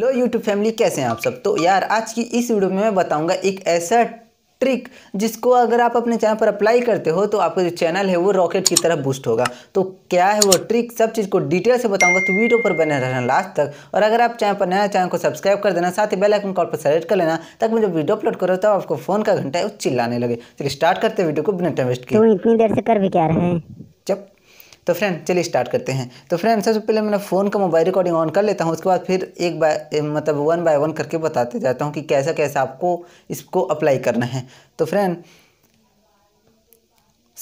लो YouTube family कैसे हैं आप सब तो यार आज की इस वीडियो में मैं बताऊंगा एक ऐसा ट्रिक जिसको अगर आप अपने चैनल पर अप्लाई करते हो तो आपका जो चैनल है वो रॉकेट की तरह बूस्ट होगा तो क्या है वो ट्रिक सब चीज़ को डिटेल से बताऊंगा तो वीडियो पर बने रहना लास्ट तक और अगर आप चैनल पर नया चैनल को सब्सक्राइब कर देना साथ ही बेल आइकन कॉल पर सेलेक्ट कर लेना ताकि मैं जब वीडियो अपलोड करो तो आपको फ़ोन का घंटा है वो चिल्लाने लगे चलिए स्टार्ट करते वीडियो को बिना इन्वेस्ट किया इतनी देर से कर भी क्या रहे हैं जब तो फ्रेंड चलिए स्टार्ट करते हैं तो फ्रेंड सबसे पहले मैंने फ़ोन का मोबाइल रिकॉर्डिंग ऑन कर लेता हूँ उसके बाद फिर एक बाय मतलब वन बाय वन करके बताते जाता हूँ कि कैसा कैसा आपको इसको अप्लाई करना है तो फ्रेंड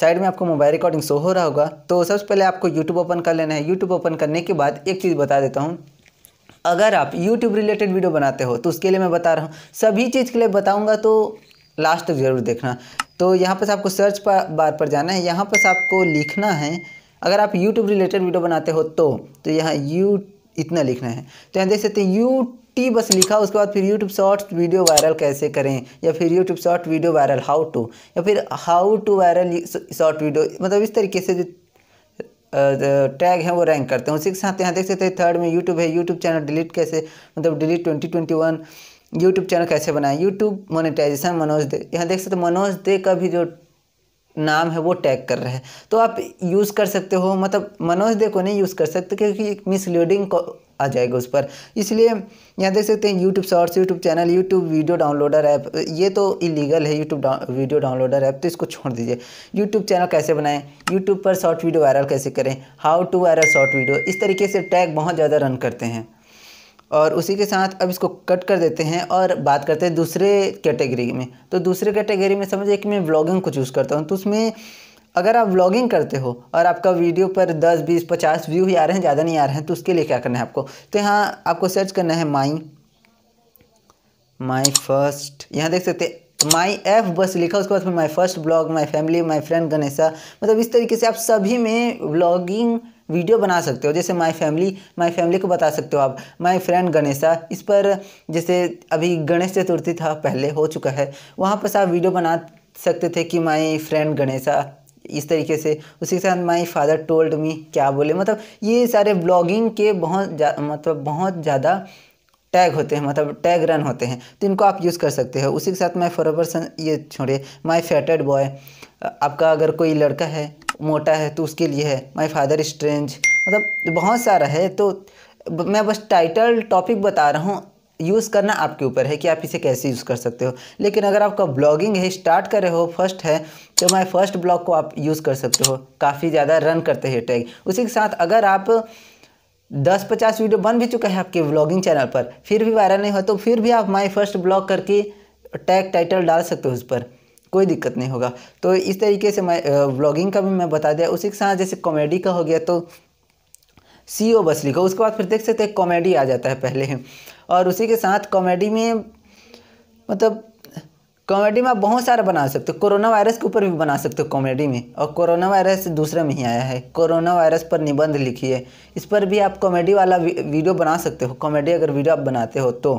साइड में आपको मोबाइल रिकॉर्डिंग शो हो रहा होगा तो सबसे पहले आपको यूट्यूब ओपन कर लेना है यूट्यूब ओपन करने के बाद एक चीज़ बता देता हूँ अगर आप यूट्यूब रिलेटेड वीडियो बनाते हो तो उसके लिए मैं बता रहा हूँ सभी चीज़ के लिए बताऊँगा तो लास्ट तक ज़रूर देखना तो यहाँ पर आपको सर्च पर बार पर जाना है यहाँ पर आपको लिखना है अगर आप यूट्यूब रिलेटेड वीडियो बनाते हो तो तो यहाँ यू इतना लिखना है तो यहाँ देख सकते हैं यू टी बस लिखा उसके बाद फिर यूट्यूब शॉर्ट वीडियो वायरल कैसे करें या फिर YouTube short video viral how to या फिर how to viral short video मतलब इस तरीके से जो टैग हैं वो रैंक करते हैं उसी के साथ यहाँ देख सकते हैं थर्ड में यूट्यूब है यूट्यूब चैनल डिलीट कैसे मतलब delete twenty twenty one YouTube channel कैसे बनाएं यूट्यूब मोनेटाइजेशन मनोज दे यहाँ देख सकते मनोज दे का भी जो नाम है वो टैग कर रहा है तो आप यूज़ कर सकते हो मतलब मनोज दे को नहीं यूज़ कर सकते क्योंकि मिसलीडिंग आ जाएगा उस पर इसलिए यहाँ देख सकते हैं YouTube shorts YouTube channel YouTube video downloader app ये तो इलीगल है YouTube down video downloader app तो इसको छोड़ दीजिए यूट्यूब चैनल कैसे बनाएं यूट्यूब पर शॉर्ट वीडियो वायरल कैसे करें how to viral short video इस तरीके से टैग बहुत ज़्यादा रन करते हैं और उसी के साथ अब इसको कट कर देते हैं और बात करते हैं दूसरे कैटेगरी में तो दूसरे कैटेगरी में समझिए कि मैं व्लॉगिंग को चूज़ करता हूँ तो उसमें अगर आप व्लॉगिंग करते हो और आपका वीडियो पर 10, 20, 50 व्यू ही आ रहे हैं ज़्यादा नहीं आ रहे हैं तो उसके लिए क्या करना है आपको तो यहाँ आपको सर्च करना है माई माई फर्स्ट यहाँ देख सकते हैं माई एफ बस लिखा उसके बाद फिर my first blog my family my friend Ganesha मतलब इस तरीके से आप सभी में व्लॉगिंग वीडियो बना सकते हो जैसे माय फैमिली माय फैमिली को बता सकते हो आप माय फ्रेंड गणेशा इस पर जैसे अभी गणेश चतुर्थी था पहले हो चुका है वहाँ पर आप वीडियो बना सकते थे कि माय फ्रेंड गणेशा इस तरीके से उसी के साथ माई फादर टोल्ड मी क्या बोले मतलब ये सारे ब्लॉगिंग के बहुत मतलब बहुत ज़्यादा टैग होते हैं मतलब टैग रन होते हैं तो इनको आप यूज़ कर सकते हो उसी के साथ माई फॉरवर ये छोड़े माई फेटेड बॉय आपका अगर कोई लड़का है मोटा है तो उसके लिए है माई फादर स्ट्रेंज मतलब बहुत सारा है तो मैं बस टाइटल टॉपिक बता रहा हूँ यूज़ करना आपके ऊपर है कि आप इसे कैसे यूज़ कर सकते हो लेकिन अगर आपका ब्लॉगिंग है स्टार्ट कर रहे हो फर्स्ट है तो माय फर्स्ट ब्लॉग को आप यूज़ कर सकते हो काफ़ी ज़्यादा रन करते हैं टैग उसी के साथ अगर आप दस पचास वीडियो बन भी चुका है आपके ब्लॉगिंग चैनल पर फिर भी वायरल नहीं हो तो फिर भी आप माई फर्स्ट ब्लॉग करके टैग टाइटल डाल सकते हो उस पर कोई दिक्कत नहीं होगा तो इस तरीके से मैं व्लॉगिंग का भी मैं बता दिया उसी के साथ जैसे कॉमेडी का हो गया तो सी ओ बस लिखो उसके बाद फिर देख सकते हैं कॉमेडी आ जाता है पहले ही और उसी के साथ कॉमेडी में मतलब कॉमेडी में आप बहुत सारा बना सकते हो कोरोना वायरस के ऊपर भी बना सकते हो कॉमेडी में और कोरोना वायरस दूसरे में ही आया है कोरोना वायरस पर निबंध लिखिए इस पर भी आप कॉमेडी वाला वीडियो बना सकते हो कॉमेडी अगर वीडियो आप बनाते हो तो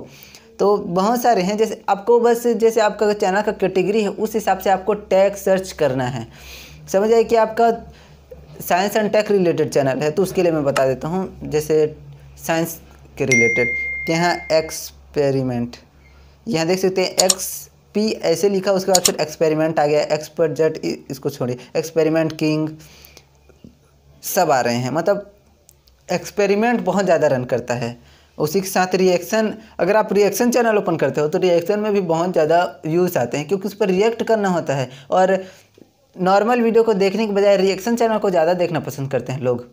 तो बहुत सारे हैं जैसे आपको बस जैसे आपका चैनल का कैटेगरी है उस हिसाब से आपको टैग सर्च करना है समझ आए कि आपका science and tech related channel है तो उसके लिए मैं बता देता हूँ जैसे साइंस के रिलेटेड यहाँ एक्सपेरिमेंट यहाँ देख सकते हैं एक्स पी ऐसे लिखा उसके बाद फिर एक्सपेरिमेंट आ गया एक्सपर्ट जेट इसको छोड़िए एक्सपेरिमेंट किंग सब आ रहे हैं मतलब एक्सपेरिमेंट बहुत ज़्यादा रन करता है उसी के साथ रिएक्शन अगर आप रिएक्शन चैनल ओपन करते हो तो रिएक्शन में भी बहुत ज़्यादा व्यूज़ आते हैं क्योंकि उस पर रिएक्ट करना होता है और नॉर्मल वीडियो को देखने के बजाय रिएक्शन चैनल को ज़्यादा देखना पसंद करते हैं लोग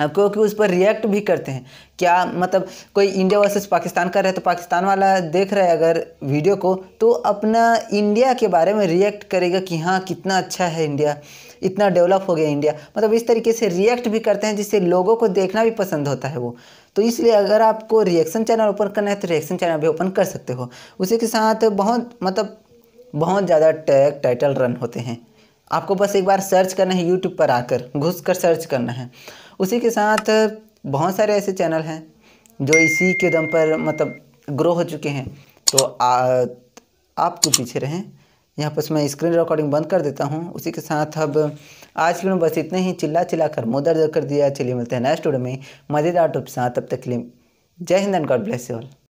अब क्योंकि उस पर रिएक्ट भी करते हैं क्या मतलब कोई इंडिया वर्सेस पाकिस्तान कर रहा है तो पाकिस्तान वाला देख रहा है अगर वीडियो को तो अपना इंडिया के बारे में रिएक्ट करेगा कि हाँ कितना अच्छा है इंडिया इतना डेवलप हो गया इंडिया मतलब इस तरीके से रिएक्ट भी करते हैं जिससे लोगों को देखना भी पसंद होता है वो तो इसलिए अगर आपको रिएक्शन चैनल ओपन करना है तो रिएक्शन चैनल भी ओपन कर सकते हो उसी के साथ बहुत मतलब बहुत ज़्यादा टैग टाइटल रन होते हैं आपको बस एक बार सर्च करना है यूट्यूब पर आकर घुस कर सर्च करना है उसी के साथ बहुत सारे ऐसे चैनल हैं जो इसी के दम पर मतलब ग्रो हो चुके हैं तो आ, आप तो पीछे रहें यहाँ पर मैं स्क्रीन रिकॉर्डिंग बंद कर देता हूँ उसी के साथ अब आज के लिए बस इतने ही चिल्ला चिल्ला कर मुँह दर्द कर दिया चलिए मिलते हैं नेक्स्ट वीडियो में मज़ेदार टॉप साथ तब तक के लिए जय Hind and God bless you all